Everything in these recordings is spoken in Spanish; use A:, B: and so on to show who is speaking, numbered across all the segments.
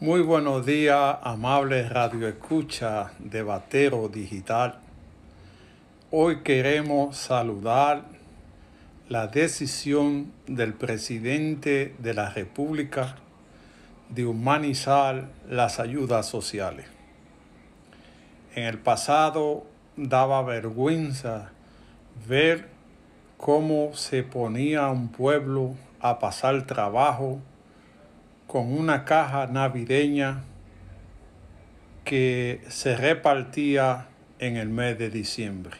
A: Muy buenos días, amables radioescuchas de Batero Digital. Hoy queremos saludar la decisión del presidente de la República de humanizar las ayudas sociales. En el pasado daba vergüenza ver cómo se ponía un pueblo a pasar trabajo con una caja navideña que se repartía en el mes de diciembre.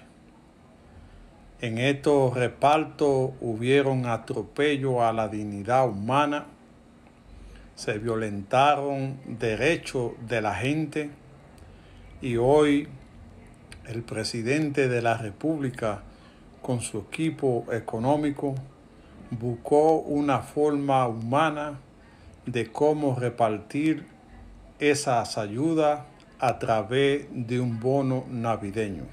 A: En estos repartos hubieron atropello a la dignidad humana, se violentaron derechos de la gente y hoy el presidente de la República con su equipo económico buscó una forma humana de cómo repartir esas ayudas a través de un bono navideño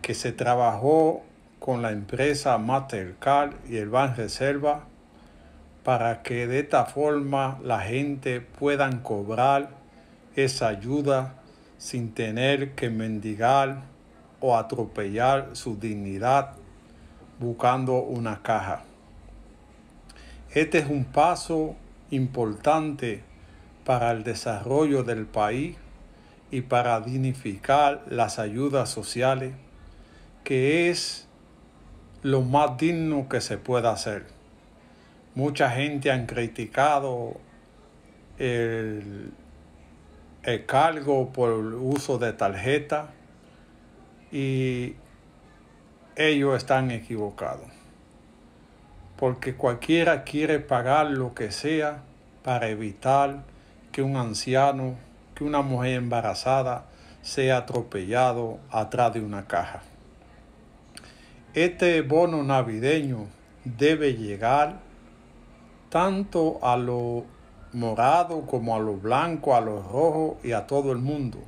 A: que se trabajó con la empresa Mastercard y el Ban Reserva para que de esta forma la gente puedan cobrar esa ayuda sin tener que mendigar o atropellar su dignidad buscando una caja. Este es un paso importante para el desarrollo del país y para dignificar las ayudas sociales, que es lo más digno que se pueda hacer. Mucha gente han criticado el, el cargo por el uso de tarjeta y ellos están equivocados porque cualquiera quiere pagar lo que sea para evitar que un anciano, que una mujer embarazada sea atropellado atrás de una caja. Este bono navideño debe llegar tanto a lo morado como a lo blanco, a lo rojo y a todo el mundo.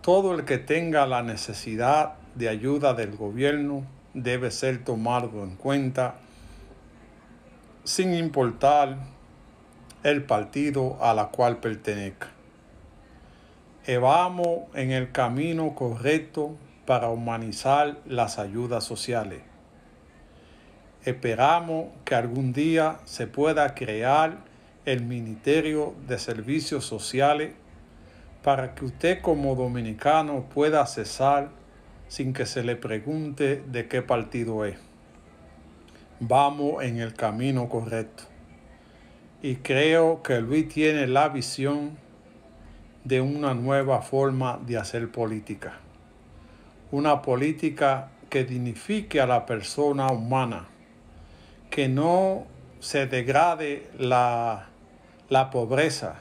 A: Todo el que tenga la necesidad de ayuda del gobierno debe ser tomado en cuenta sin importar el partido a la cual pertenezca. vamos en el camino correcto para humanizar las ayudas sociales. Esperamos que algún día se pueda crear el Ministerio de Servicios Sociales para que usted como dominicano pueda cesar sin que se le pregunte de qué partido es vamos en el camino correcto. Y creo que Luis tiene la visión de una nueva forma de hacer política. Una política que dignifique a la persona humana, que no se degrade la, pobreza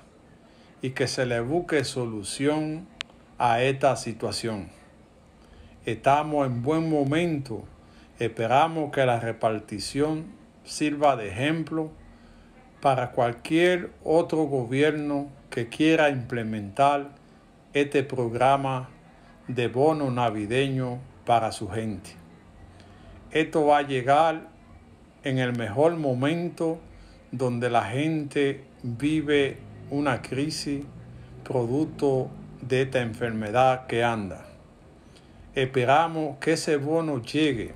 A: y que se le busque solución a esta situación. Estamos en buen momento Esperamos que la repartición sirva de ejemplo para cualquier otro gobierno que quiera implementar este programa de bono navideño para su gente. Esto va a llegar en el mejor momento donde la gente vive una crisis producto de esta enfermedad que anda. Esperamos que ese bono llegue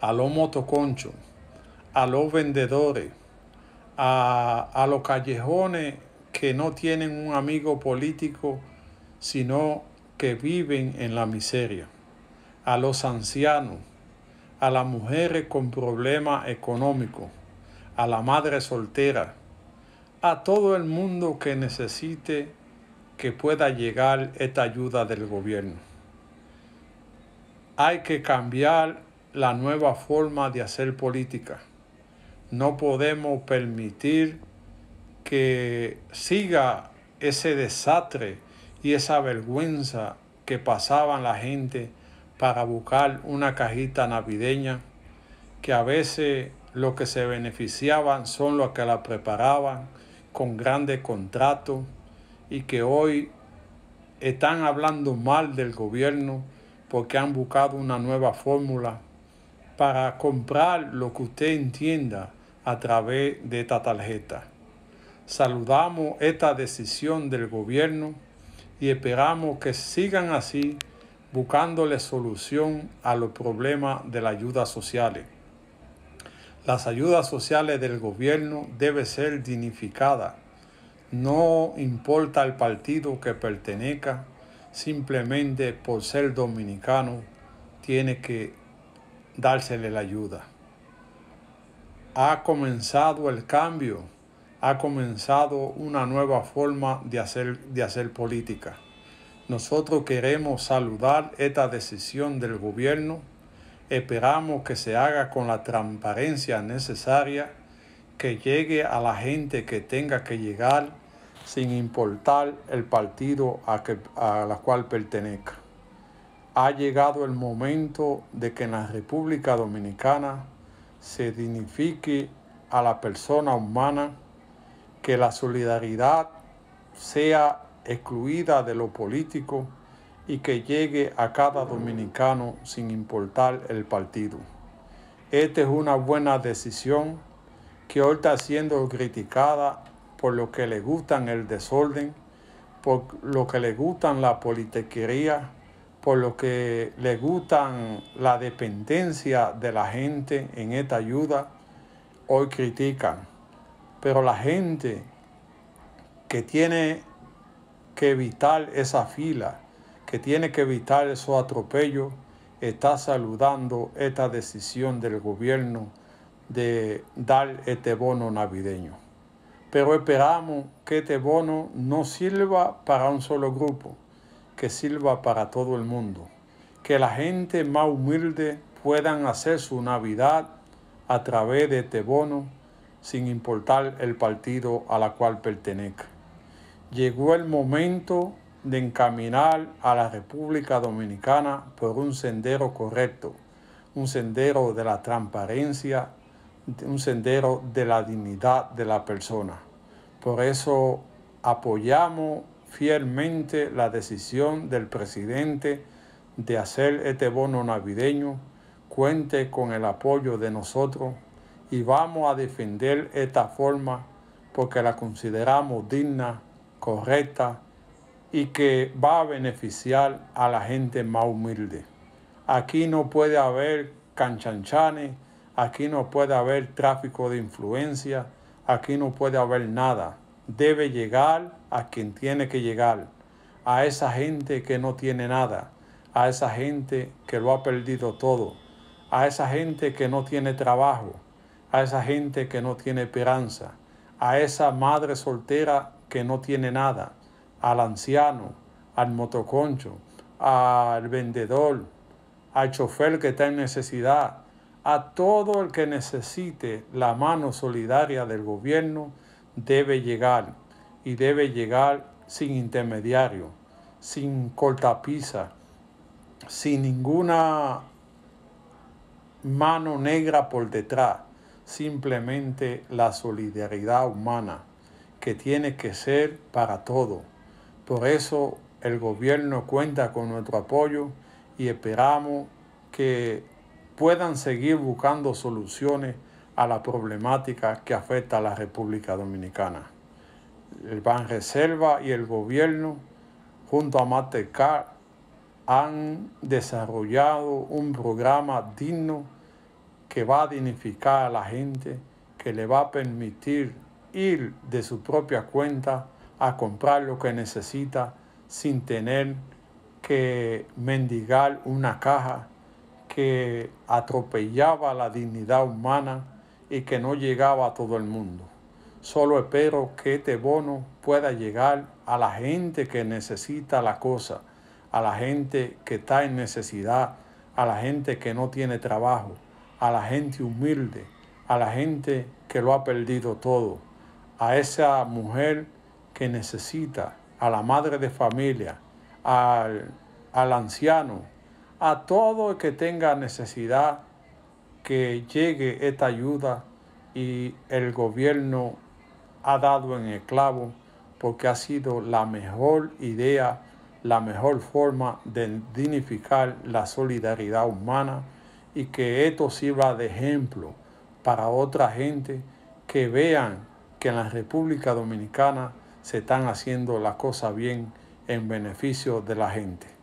A: a los motoconchos, a los vendedores, a, los callejones que no tienen un amigo político, sino que viven en la miseria, a los ancianos, a las mujeres con problemas económicos, a la madre soltera, a todo el mundo que necesite que pueda llegar esta ayuda del gobierno. Hay que cambiar la nueva forma de hacer política. No podemos permitir que siga ese desastre y esa vergüenza que pasaban la gente para buscar una cajita navideña, que a veces lo que se beneficiaban son los que la preparaban con grandes contratos y que hoy están hablando mal del gobierno porque han buscado una nueva fórmula para comprar lo que usted entienda a través de esta tarjeta. Saludamos esta decisión del gobierno y esperamos que sigan así buscándole solución a los problemas de las ayudas sociales. Las ayudas sociales del gobierno deben ser dignificadas. No importa el partido que pertenezca, simplemente por ser dominicano tiene que dársele la ayuda. Ha comenzado el cambio, ha comenzado una nueva forma de hacer, de hacer política. Nosotros queremos saludar esta decisión del gobierno, esperamos que se haga con la transparencia necesaria, que llegue a la gente que tenga que llegar sin importar el partido a, que, a la cual pertenezca ha llegado el momento de que en la República Dominicana se dignifique a la persona humana, que la solidaridad sea excluida de lo político y que llegue a cada dominicano sin importar el partido. Esta es una buena decisión que hoy está siendo criticada por lo que le gustan el desorden, por lo que le gustan la politiquería por lo que le gustan la dependencia de la gente en esta ayuda, hoy critican. Pero la gente que tiene que evitar esa fila, que tiene que evitar esos atropellos, está saludando esta decisión del gobierno de dar este bono navideño. Pero esperamos que este bono no sirva para un solo grupo que sirva para todo el mundo, que la gente más humilde puedan hacer su Navidad a través de este bono sin importar el partido a la cual pertenezca. Llegó el momento de encaminar a la República Dominicana por un sendero correcto, un sendero de la transparencia, un sendero de la dignidad de la persona. Por eso apoyamos fielmente la decisión del presidente de hacer este bono navideño. Cuente con el apoyo de nosotros y vamos a defender esta forma porque la consideramos digna, correcta y que va a beneficiar a la gente más humilde. Aquí no puede haber canchanchanes, aquí no puede haber tráfico de influencia, aquí no puede haber nada debe llegar a quien tiene que llegar, a esa gente que no tiene nada, a esa gente que lo ha perdido todo, a esa gente que no tiene trabajo, a esa gente que no tiene esperanza, a esa madre soltera que no tiene nada, al anciano, al motoconcho, al vendedor, al chofer que está en necesidad, a todo el que necesite la mano solidaria del gobierno, debe llegar y debe llegar sin intermediario, sin cortapisa, sin ninguna mano negra por detrás, simplemente la solidaridad humana que tiene que ser para todo. Por eso el gobierno cuenta con nuestro apoyo y esperamos que puedan seguir buscando soluciones a la problemática que afecta a la República Dominicana. El Reserva y el gobierno, junto a Matecar, han desarrollado un programa digno que va a dignificar a la gente, que le va a permitir ir de su propia cuenta a comprar lo que necesita sin tener que mendigar una caja que atropellaba la dignidad humana y que no llegaba a todo el mundo. Solo espero que este bono pueda llegar a la gente que necesita la cosa, a la gente que está en necesidad, a la gente que no tiene trabajo, a la gente humilde, a la gente que lo ha perdido todo, a esa mujer que necesita, a la madre de familia, al, al anciano, a todo el que tenga necesidad que llegue esta ayuda y el gobierno ha dado en el clavo porque ha sido la mejor idea, la mejor forma de dignificar la solidaridad humana y que esto sirva de ejemplo para otra gente que vean que en la República Dominicana se están haciendo las cosas bien en beneficio de la gente.